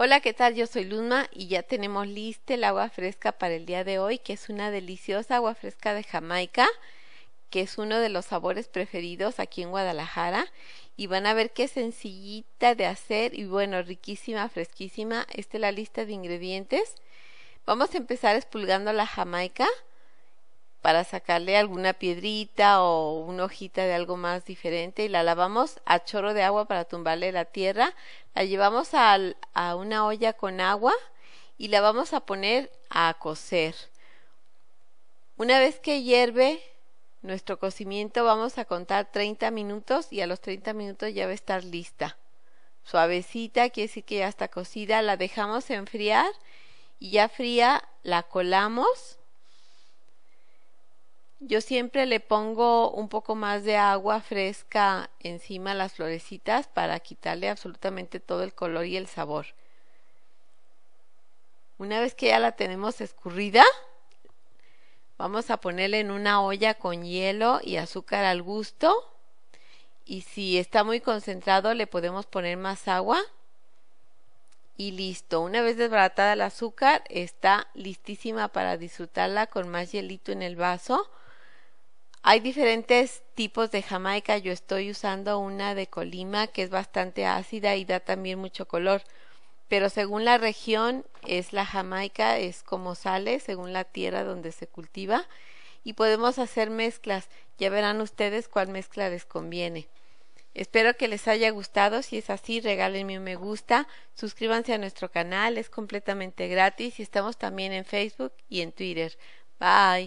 Hola, ¿qué tal? Yo soy Luzma y ya tenemos lista el agua fresca para el día de hoy, que es una deliciosa agua fresca de Jamaica, que es uno de los sabores preferidos aquí en Guadalajara. Y van a ver qué sencillita de hacer y bueno, riquísima, fresquísima. Esta es la lista de ingredientes. Vamos a empezar espulgando la Jamaica para sacarle alguna piedrita o una hojita de algo más diferente y la lavamos a chorro de agua para tumbarle la tierra, la llevamos a, a una olla con agua y la vamos a poner a cocer. Una vez que hierve nuestro cocimiento vamos a contar 30 minutos y a los 30 minutos ya va a estar lista. Suavecita, quiere decir que ya está cocida, la dejamos enfriar y ya fría la colamos yo siempre le pongo un poco más de agua fresca encima a las florecitas para quitarle absolutamente todo el color y el sabor. Una vez que ya la tenemos escurrida, vamos a ponerla en una olla con hielo y azúcar al gusto. Y si está muy concentrado, le podemos poner más agua. Y listo, una vez desbaratada el azúcar, está listísima para disfrutarla con más hielito en el vaso hay diferentes tipos de jamaica. Yo estoy usando una de Colima que es bastante ácida y da también mucho color. Pero según la región es la jamaica, es como sale, según la tierra donde se cultiva. Y podemos hacer mezclas. Ya verán ustedes cuál mezcla les conviene. Espero que les haya gustado. Si es así, regálenme un me gusta. Suscríbanse a nuestro canal. Es completamente gratis y estamos también en Facebook y en Twitter. Bye.